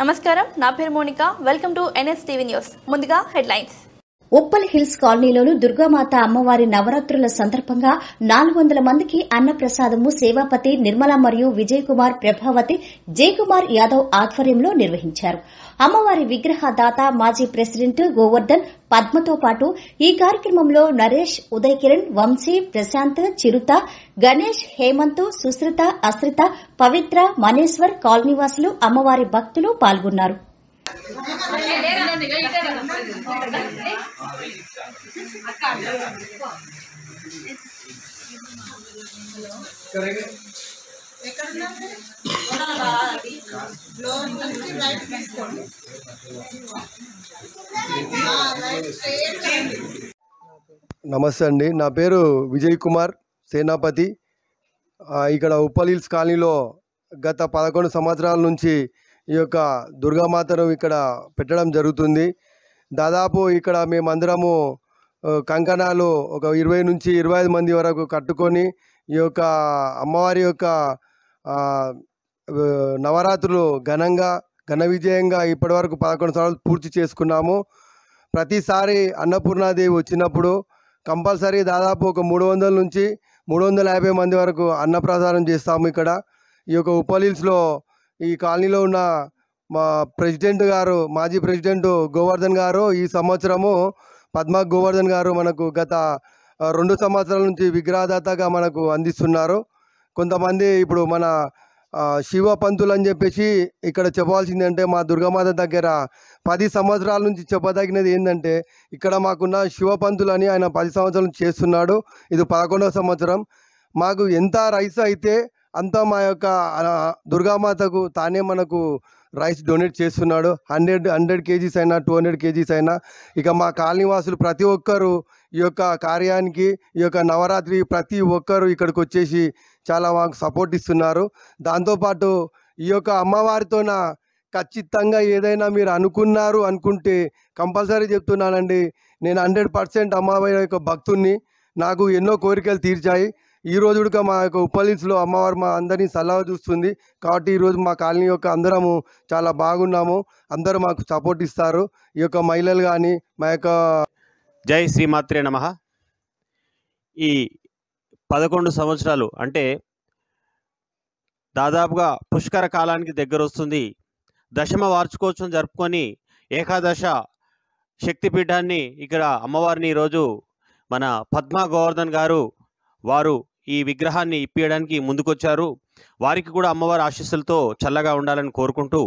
నమస్కారం నా పేరు Monika welcome to N S TV news ముందుగా హెడ్లైన్స్ ఉప్పల్ హిల్స్ కాలనీలోను దుర్గామాత అమ్మవారి నవరాత్రుల సందర్భంగా నాలుగు వందల మందికి అన్నప్రసాదము సేవాపతి నిర్మల మరియు విజయ్ కుమార్ ప్రభావతి జయకుమార్ యాదవ్ ఆధ్వర్యంలో నిర్వహించారు అమ్మవారి విగ్రహ దాత మాజీ ప్రెసిడెంట్ గోవర్ధన్ పద్మతో పాటు ఈ కార్యక్రమంలో నరేష్ ఉదయ్ కిరణ్ వంశీ ప్రశాంత్ చిరుత గణేష్ హేమంత్ సుశ్రిత అశ్రిత పవిత్ర మనేశ్వర్ కాలనీవాసులు అమ్మవారి భక్తులు పాల్గొన్నారు నమస్తే అండి నా పేరు విజయ్ కుమార్ సేనాపతి ఇక్కడ ఉప్పల్ హిల్స్ కాలనీలో గత పదకొండు సంవత్సరాల నుంచి ఈ యొక్క దుర్గామాతను ఇక్కడ పెట్టడం జరుగుతుంది దాదాపు ఇక్కడ మేమందరము కంకణాలు ఒక ఇరవై నుంచి ఇరవై ఐదు మంది వరకు కట్టుకొని ఈ యొక్క అమ్మవారి యొక్క నవరాత్రులు ఘనంగా ఘన విజయంగా ఇప్పటివరకు పదకొండు సార్లు పూర్తి చేసుకున్నాము ప్రతిసారి అన్నపూర్ణాదేవి వచ్చినప్పుడు కంపల్సరీ దాదాపు ఒక మూడు వందల నుంచి మూడు వందల యాభై మంది వరకు అన్నప్రసారం చేస్తాము ఇక్కడ ఈ యొక్క ఉపలీల్స్లో ఈ కాలనీలో ఉన్న మా ప్రెసిడెంట్ గారు మాజీ ప్రెసిడెంట్ గోవర్ధన్ గారు ఈ సంవత్సరము పద్మ గోవర్ధన్ గారు మనకు గత రెండు సంవత్సరాల నుంచి విగ్రహదాతగా మనకు అందిస్తున్నారు కొంతమంది ఇప్పుడు మన శివ పంతులు అని చెప్పేసి ఇక్కడ చెప్పాల్సింది అంటే మా దుర్గామాత దగ్గర పది సంవత్సరాల నుంచి చెప్పదగినది ఏంటంటే ఇక్కడ మాకున్న శివ పంతులు అని ఆయన పది సంవత్సరాల నుంచి చేస్తున్నాడు ఇది పదకొండవ సంవత్సరం మాకు ఎంత రైస్ అయితే అంతా మా యొక్క దుర్గామాతకు తానే మనకు రైస్ డొనేట్ చేస్తున్నాడు హండ్రెడ్ హండ్రెడ్ కేజీస్ అయినా టూ హండ్రెడ్ కేజీస్ అయినా ఇక మా కాలనీవాసులు ప్రతి ఒక్కరూ ఈ యొక్క కార్యానికి ఈ యొక్క నవరాత్రి ప్రతి ఒక్కరూ ఇక్కడికి వచ్చేసి చాలా మాకు సపోర్ట్ ఇస్తున్నారు దాంతోపాటు ఈ యొక్క అమ్మవారితోన ఖచ్చితంగా ఏదైనా మీరు అనుకున్నారు అనుకుంటే కంపల్సరీ చెప్తున్నానండి నేను హండ్రెడ్ పర్సెంట్ అమ్మవారి యొక్క భక్తుణ్ణి నాకు ఎన్నో కోరికలు తీర్చాయి ఈ రోజు కూడా మా యొక్క ఉప్పలిన్స్లో అమ్మవారు మా అందరినీ సలహా చూస్తుంది కాబట్టి ఈరోజు మా కాలనీ యొక్క అందరము చాలా బాగున్నాము అందరూ మాకు సపోర్ట్ ఇస్తారు ఈ యొక్క మహిళలు కానీ మా యొక్క జై శ్రీమాత్రే నమ ఈ పదకొండు సంవత్సరాలు అంటే దాదాపుగా పుష్కర కాలానికి దగ్గర వస్తుంది దశమ వార్షికోత్సవం జరుపుకొని ఏకాదశ శక్తిపీఠాన్ని ఇక్కడ అమ్మవారిని ఈరోజు మన పద్మా గోవర్ధన్ గారు వారు ఈ విగ్రహాన్ని ఇప్పియడానికి ముందుకొచ్చారు వారికి కూడా అమ్మవారి ఆశీస్సులతో చల్లగా ఉండాలని కోరుకుంటూ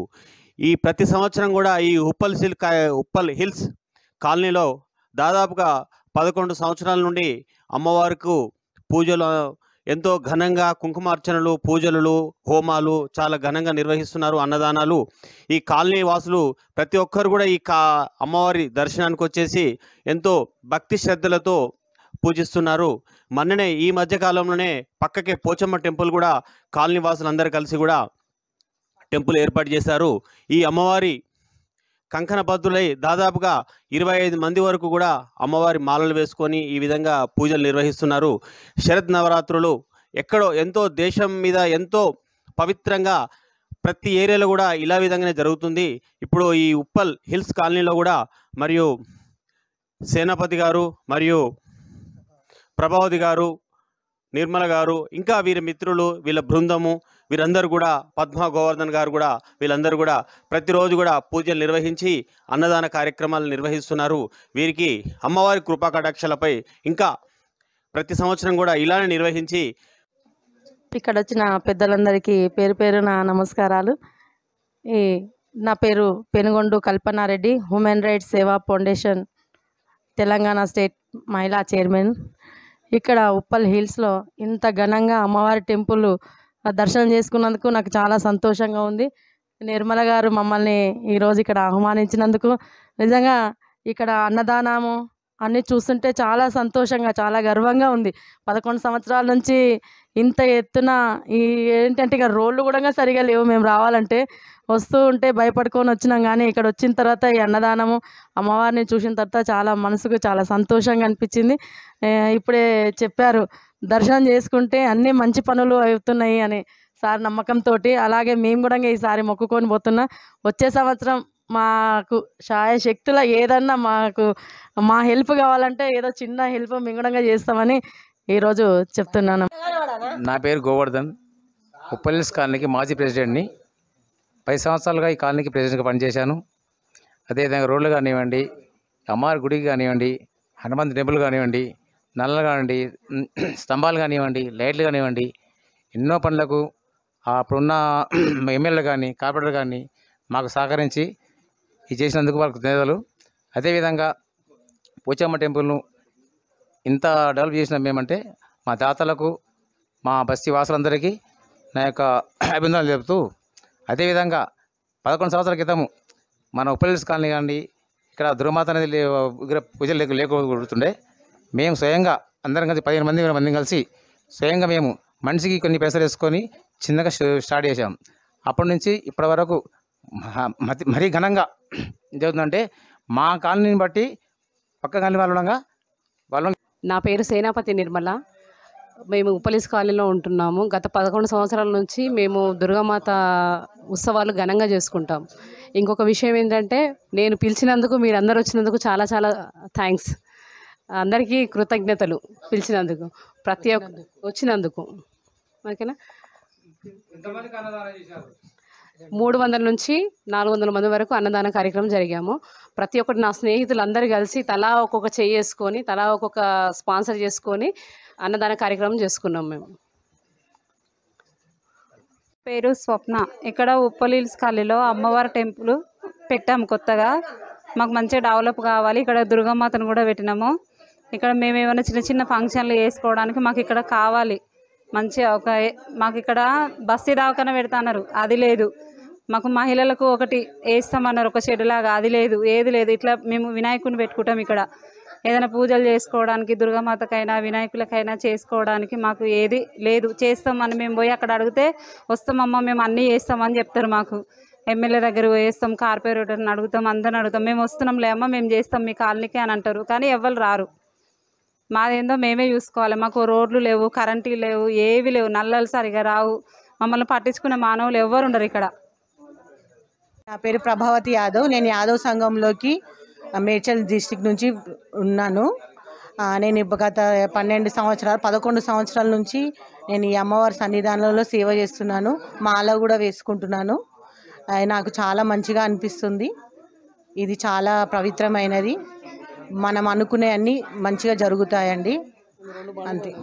ఈ ప్రతి సంవత్సరం కూడా ఈ ఉప్పల్ సిల్ ఉప్పల్ హిల్స్ కాలనీలో దాదాపుగా పదకొండు సంవత్సరాల నుండి అమ్మవారికి పూజలు ఎంతో ఘనంగా కుంకుమార్చనలు పూజలు హోమాలు చాలా ఘనంగా నిర్వహిస్తున్నారు అన్నదానాలు ఈ కాలనీ వాసులు ప్రతి ఒక్కరు కూడా ఈ కా అమ్మవారి దర్శనానికి వచ్చేసి ఎంతో భక్తి శ్రద్ధలతో పూజిస్తున్నారు మొన్ననే ఈ మధ్య కాలంలోనే పక్కకే పోచమ్మ టెంపుల్ కూడా కాలనీ వాసులందరూ కలిసి కూడా టెంపుల్ ఏర్పాటు చేశారు ఈ అమ్మవారి కంకణ బద్దులై దాదాపుగా ఇరవై ఐదు మంది వరకు కూడా అమ్మవారి మాలలు వేసుకొని ఈ విధంగా పూజలు నిర్వహిస్తున్నారు శరద్ నవరాత్రులు ఎక్కడో ఎంతో దేశం మీద ఎంతో పవిత్రంగా ప్రతి ఏరియాలో కూడా ఇలా విధంగానే జరుగుతుంది ఇప్పుడు ఈ ఉప్పల్ హిల్స్ కాలనీలో కూడా మరియు సేనాపతి గారు మరియు ప్రభావతి గారు నిర్మల గారు ఇంకా వీరి మిత్రులు వీళ్ళ బృందము వీరందరూ కూడా పద్మ గోవర్ధన్ గారు కూడా వీళ్ళందరూ కూడా ప్రతిరోజు కూడా పూజలు నిర్వహించి అన్నదాన కార్యక్రమాలు నిర్వహిస్తున్నారు వీరికి అమ్మవారి కృపా కటాక్షలపై ఇంకా ప్రతి సంవత్సరం కూడా ఇలానే నిర్వహించి ఇక్కడ వచ్చిన పెద్దలందరికీ పేరు పేరు నా నమస్కారాలు ఈ నా పేరు Penugondu Kalpana Reddy human rights Seva foundation Telangana state మహిళా చైర్మన్ ఇక్కడ ఉప్పల్ హిల్స్లో ఇంత ఘనంగా అమ్మవారి టెంపుల్ దర్శనం చేసుకున్నందుకు నాకు చాలా సంతోషంగా ఉంది నిర్మల గారు మమ్మల్ని ఈరోజు ఇక్కడ ఆహ్వానించినందుకు నిజంగా ఇక్కడ అన్నదానము అన్నీ చూస్తుంటే చాలా సంతోషంగా చాలా గర్వంగా ఉంది పదకొండు సంవత్సరాల నుంచి ఇంత ఎత్తున ఈ ఏంటంటే ఇక రోడ్లు కూడా సరిగా లేవు మేము రావాలంటే వస్తూ ఉంటే భయపడుకొని వచ్చినాం కానీ ఇక్కడ వచ్చిన తర్వాత ఈ అన్నదానము అమ్మవారిని చూసిన తర్వాత చాలా మనసుకు చాలా సంతోషంగా అనిపించింది ఇప్పుడే చెప్పారు దర్శనం చేసుకుంటే అన్నీ మంచి పనులు అవుతున్నాయి అని సార్ నమ్మకంతో అలాగే మేము కూడా ఈసారి మొక్కుకొని పోతున్నా వచ్చే సంవత్సరం మాకు శక్తుల ఏదన్నా మాకు మా హెల్ప్ కావాలంటే ఏదో చిన్న హెల్ప్ మింగడంగా చేస్తామని ఈరోజు చెప్తున్నాను నా పేరు గోవర్ధన్ ఉప్పల్స్ కాలనీకి మాజీ ప్రెసిడెంట్ని పది సంవత్సరాలుగా ఈ కాలనీకి ప్రెసిడెంట్గా పనిచేశాను అదేవిధంగా రోడ్లు కానివ్వండి అమ్మార్ గుడికి కానివ్వండి హనుమంత్ టెంపుల్ కానివ్వండి నల్లలు కానివ్వండి స్తంభాలు కానివ్వండి లైట్లు కానివ్వండి ఎన్నో పనులకు అప్పుడున్న ఎమ్మెల్యేలు కానీ కార్పొరేటర్ కానీ మాకు సహకరించి ఇది చేసినందుకు వాళ్ళకి ధన్యవాదాలు అదేవిధంగా పోచమ్మ టెంపుల్ను ఇంత డెవలప్ చేసిన మేమంటే మా దాతలకు మా బస్తీ వాసులందరికీ నా యొక్క అభినందనలు చెబుతూ అదేవిధంగా పదకొండు సంవత్సరాల క్రితము మన ఉప్పల్స్ కాలనీ కానీ ఇక్కడ దుర్మాత అనేది పూజలు లేక మేము స్వయంగా అందరం కలిసి పదిహేను మంది ఇరవై మంది కలిసి స్వయంగా మేము మనిషికి కొన్ని పైసలు వేసుకొని చిన్నగా స్టార్ట్ చేసాం అప్పటి నుంచి ఇప్పటి వరకు మరీ ఘనంగా జరుగుతుందంటే మా కాలనీని బట్టి పక్క కాలనీ ఉండగా వాళ్ళు నా పేరు సేనాపతి నిర్మల మేము ఉప్పలిస్ కాలనీలో ఉంటున్నాము గత పదకొండు సంవత్సరాల నుంచి మేము దుర్గామాత ఉత్సవాలు ఘనంగా చేసుకుంటాం ఇంకొక విషయం ఏంటంటే నేను పిలిచినందుకు మీరందరూ వచ్చినందుకు చాలా చాలా థ్యాంక్స్ అందరికీ కృతజ్ఞతలు పిలిచినందుకు ప్రతి ఒక్క వచ్చినందుకు ఓకేనా మూడు వందల నుంచి నాలుగు వందల మంది వరకు అన్నదాన కార్యక్రమం జరిగాము ప్రతి ఒక్కటి నా స్నేహితులందరూ కలిసి తలా ఒక్కొక్క చేసుకొని తలా ఒక్కొక్క స్పాన్సర్ చేసుకొని అన్నదాన కార్యక్రమం చేసుకున్నాం మేము పేరు స్వప్న ఇక్కడ ఉప్పలీల్స్ కల్లిలో అమ్మవారి టెంపుల్ పెట్టాము కొత్తగా మాకు మంచిగా డెవలప్ కావాలి ఇక్కడ దుర్గామాతను కూడా పెట్టినాము ఇక్కడ మేము ఏమైనా చిన్న చిన్న ఫంక్షన్లు వేసుకోవడానికి మాకు ఇక్కడ కావాలి మంచి ఒక మాకు ఇక్కడ బస్తీ దవాఖాన పెడతాన్నారు అది లేదు మాకు మహిళలకు ఒకటి వేస్తామన్నారు ఒక షెడ్లాగా అది లేదు ఏది లేదు ఇట్లా మేము వినాయకుని పెట్టుకుంటాం ఇక్కడ ఏదైనా పూజలు చేసుకోవడానికి దుర్గామాతకైనా వినాయకులకైనా చేసుకోవడానికి మాకు ఏది లేదు చేస్తామని మేము పోయి అక్కడ అడిగితే వస్తామమ్మ మేము అన్నీ చేస్తామని చెప్తారు మాకు ఎమ్మెల్యే దగ్గర పోయేస్తాం కార్పొరేటర్ని అడుగుతాం అందరిని అడుగుతాం మేము వస్తున్నాం అమ్మ మేము చేస్తాం మీ కాలనీకి అని అంటారు కానీ ఎవరు రారు మాదేందో మేమే చూసుకోవాలి మాకు రోడ్లు లేవు కరెంటు లేవు ఏవి లేవు నల్లలు సరిగా రావు మమ్మల్ని పట్టించుకునే మానవులు ఎవరు ఉండరు ఇక్కడ నా పేరు ప్రభావతి యాదవ్ నేను యాదవ్ సంఘంలోకి మేడ్చల్ డిస్టిక్ నుంచి ఉన్నాను నేను గత పన్నెండు సంవత్సరాలు పదకొండు సంవత్సరాల నుంచి నేను ఈ అమ్మవారి సన్నిధానంలో సేవ చేస్తున్నాను మాల కూడా వేసుకుంటున్నాను నాకు చాలా మంచిగా అనిపిస్తుంది ఇది చాలా పవిత్రమైనది మనం అనుకునే అన్నీ మంచిగా జరుగుతాయండి అంతే